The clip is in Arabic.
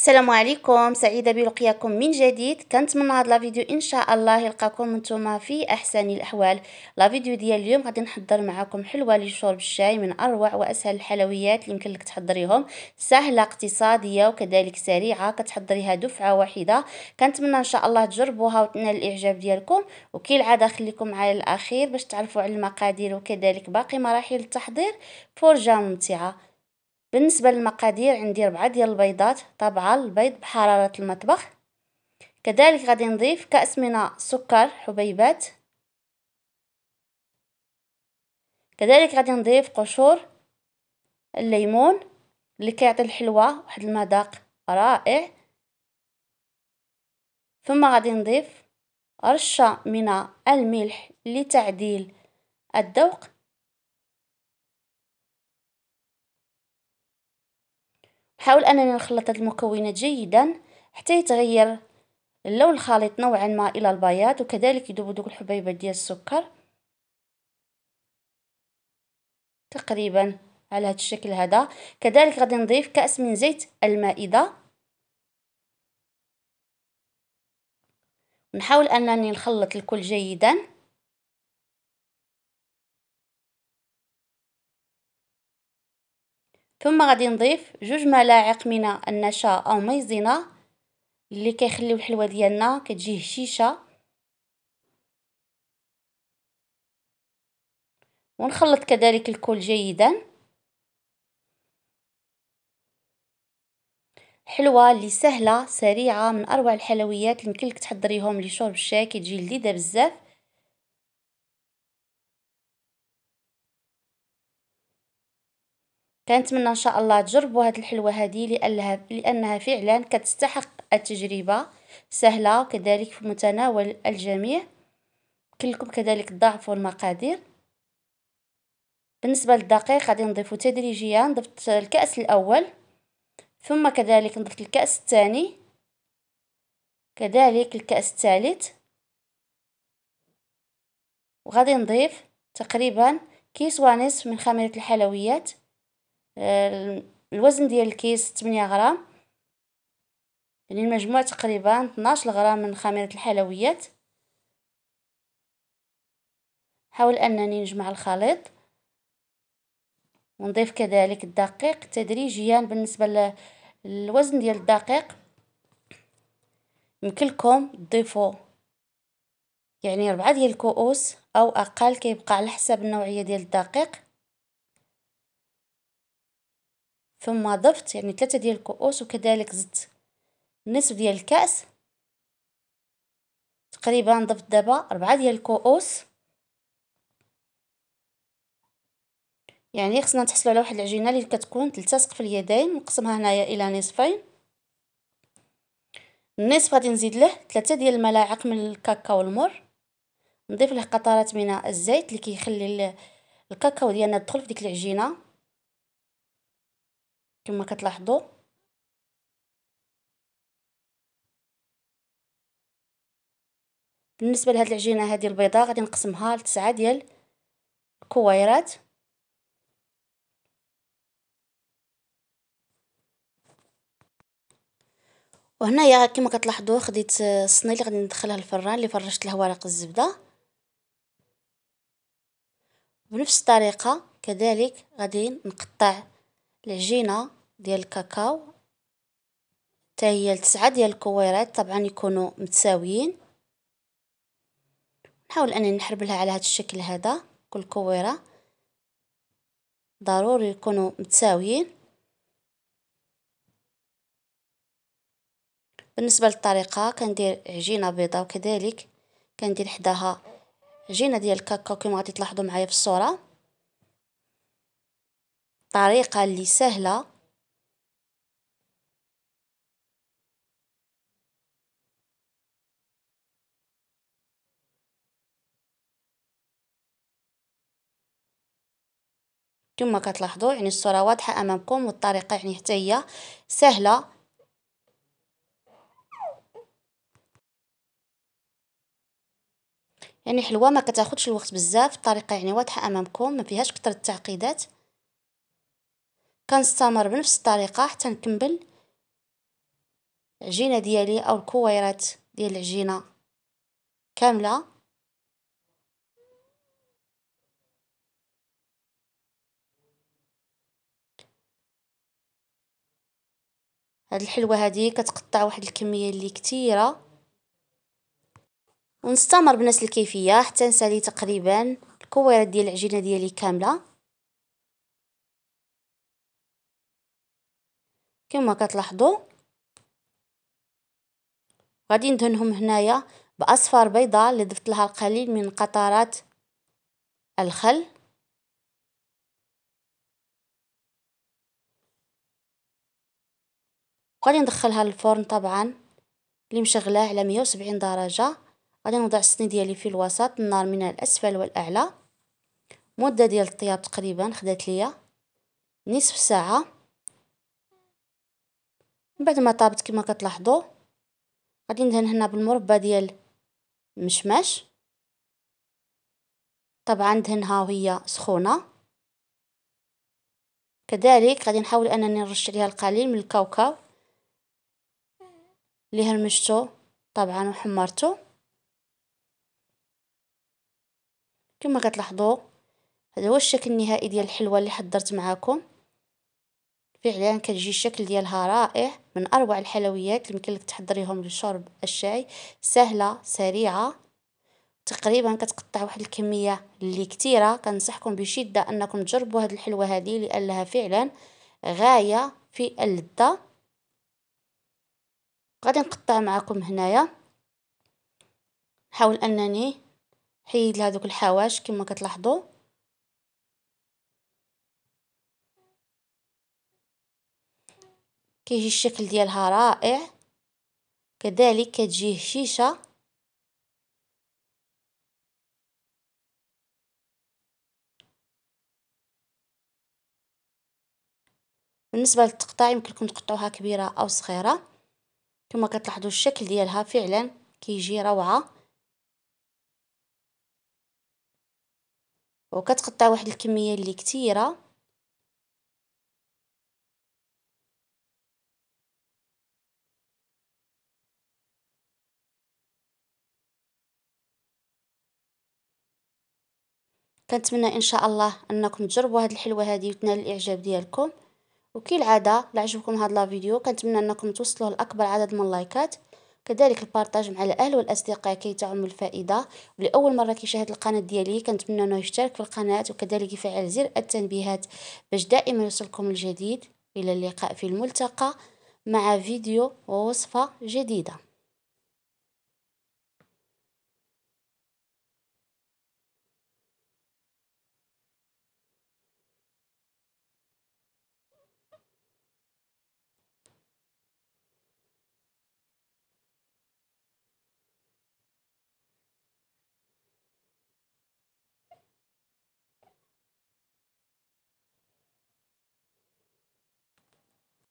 السلام عليكم سعيده بلقياكم من جديد كنتمنى هاد لا ان شاء الله يلقاكم نتوما في احسن الاحوال الفيديو ديال اليوم غادي نحضر معكم حلوه لشرب الشاي من اروع واسهل الحلويات اللي يمكن لك تحضريهم سهله اقتصاديه وكذلك سريعه كتحضريها دفعه واحده كنتمنى ان شاء الله تجربوها وتنال الاعجاب ديالكم وكالعاده خليكم معايا للاخير باش تعرفوا على المقادير وكذلك باقي مراحل التحضير فرجه ممتعه بالنسبة للمقادير عندي ربعة ديال البيضات طبعا البيض بحرارة المطبخ كذلك غادي نضيف كأس من سكر حبيبات كذلك غادي نضيف قشور الليمون اللي كيعطي الحلوة واحد المذاق رائع ثم غادي نضيف رشة من الملح لتعديل الذوق نحاول أنني نخلط هاد المكونات جيدا حتى يتغير اللون الخليط نوعا ما إلى البياض وكذلك يذوبوا دوك الحبيبات ديال السكر تقريبا على هذا الشكل هذا كذلك غادي نضيف كأس من زيت المائدة نحاول أنني نخلط الكل جيداً ثم غادي نضيف جوج ملاعق من النشا او ميزينا اللي كيخليو الحلوه ديالنا كتجي هشيشه ونخلط كذلك الكل جيدا حلوه اللي سهله سريعه من اروع الحلويات اللي يمكن لك تحضريهم لشرب الشاي كتجي لذيذه بزاف كنتمنى ان شاء الله تجربوا هاد الحلوه هذه لانها لانها فعلا كتستحق التجربه سهله وكذلك في متناول الجميع كلكم كذلك تضاعفوا المقادير بالنسبه للدقيق غادي نضيفو تدريجيا ضفت الكاس الاول ثم كذلك نضفت الكاس الثاني كذلك الكاس الثالث وغادي نضيف تقريبا كيس ونصف من خميره الحلويات آه، الوزن ديال الكيس تمنية غرام يعني المجموع تقريبا 12 غرام من خميرة الحلويات حاول انني نجمع الخليط ونضيف كذلك الدقيق تدريجيا بالنسبه للوزن ديال الدقيق يمكن لكم تضيفوا يعني ربعة ديال الكؤوس او اقل كيبقى على حسب النوعيه ديال الدقيق ثم ضفت يعني ثلاثة ديال الكؤوس وكذلك زدت نصف ديال الكأس تقريبا ضفت دابا أربعة ديال الكؤوس يعني خصنا نتحصلوا على واحد العجينه اللي كتكون تلتصق في اليدين نقسمها هنايا الى نصفين النصف غادي نزيد له ثلاثة ديال الملاعق من الكاكاو المر نضيف له قطرات من الزيت اللي كيخلي الكاكاو ديالنا يدخل في ديك العجينه كما كتلاحظوا بالنسبه لهاد العجينه هذه البيضاء غادي نقسمها لتسعة ديال الكويرات وهنايا كما كتلاحظوا خديت الصني اللي غادي ندخلها الفران اللي فرشت له ورق الزبده بنفس الطريقه كذلك غادي نقطع العجينه ديال الكاكاو حتى هي لتسعة ديال الكويرات طبعا يكونوا متساويين نحاول انني نحربلها على هذا الشكل هذا كل كويره ضروري يكونوا متساويين بالنسبه للطريقه كندير عجينه بيضاء وكذلك كندير حداها عجينه ديال الكاكاو كما غادي تلاحظوا معايا في الصوره طريقه اللي سهله كما كتلاحظوا يعني الصوره واضحه امامكم والطريقه يعني حتى هي سهله يعني حلوه ما كتاخذش الوقت بزاف الطريقه يعني واضحه امامكم ما فيهاش كثر التعقيدات كنستمر بنفس الطريقه حتى نكمل العجينه ديالي او الكويرات ديال العجينه كامله هاد الحلوة هادي كتقطع واحد الكمية اللي كتيرة ونستمر بنفس الكيفية حتى نسالي تقريبا الكويرات ديال العجينة ديالي كاملة كما كتلاحظوا غادي ندهنهم هنايا باصفر بيضاء اللي ضفت لها القليل من قطرات الخل وغادي ندخلها للفرن طبعا اللي مشغلاه على ميه وسبعين درجة غادي نوضع السني ديالي في الوسط النار من الأسفل والأعلى مدة ديال الطياب تقريبا خدات ليا نصف ساعة من بعد ما طابت كما كتلاحظوا غادي ندهن هنا بالمربى ديال المشماش طبعا دهنها وهي سخونه كذلك غادي نحاول انني نرش عليها القليل من الكاوكاو اللي هرمشتو طبعا وحمرتو كما كتلاحظوا هذا هو الشكل النهائي ديال الحلوى اللي حضرت معاكم فعلا كتجي الشكل ديالها رائع من اروع الحلويات اللي يمكن لك تحضريهم لشرب الشاي سهله سريعه تقريبا كتقطع واحد الكميه اللي كتيره كنصحكم بشده انكم تجربوا هذه الحلوه هذه لانها فعلا غايه في اللذه غادي نقطع معاكم هنايا نحاول انني نحيد لهذوك الحواش كما كتلاحظوا كيجي الشكل ديالها رائع كذلك كتجي هشيشه بالنسبه للتقطاع يمكن لكم تقطعوها كبيره او صغيره كما كتلاحظوا الشكل ديالها فعلا كيجي روعه وكتقطع واحد الكميه اللي كثيره كنتمنى ان شاء الله انكم تجربوا هذه الحلوه هذه وتنال الاعجاب ديالكم وكالعاده العادة عجبكم هاد الفيديو كنتمنى انكم توصلوه لاكبر عدد من اللايكات كذلك البارطاج مع الاهل والاصدقاء كي تعم الفائده ولاول مره كيشاهد القناه ديالي كنتمنى انه يشترك في القناه وكذلك يفعل زر التنبيهات باش دائما يوصلكم الجديد الى اللقاء في الملتقى مع فيديو ووصفه جديده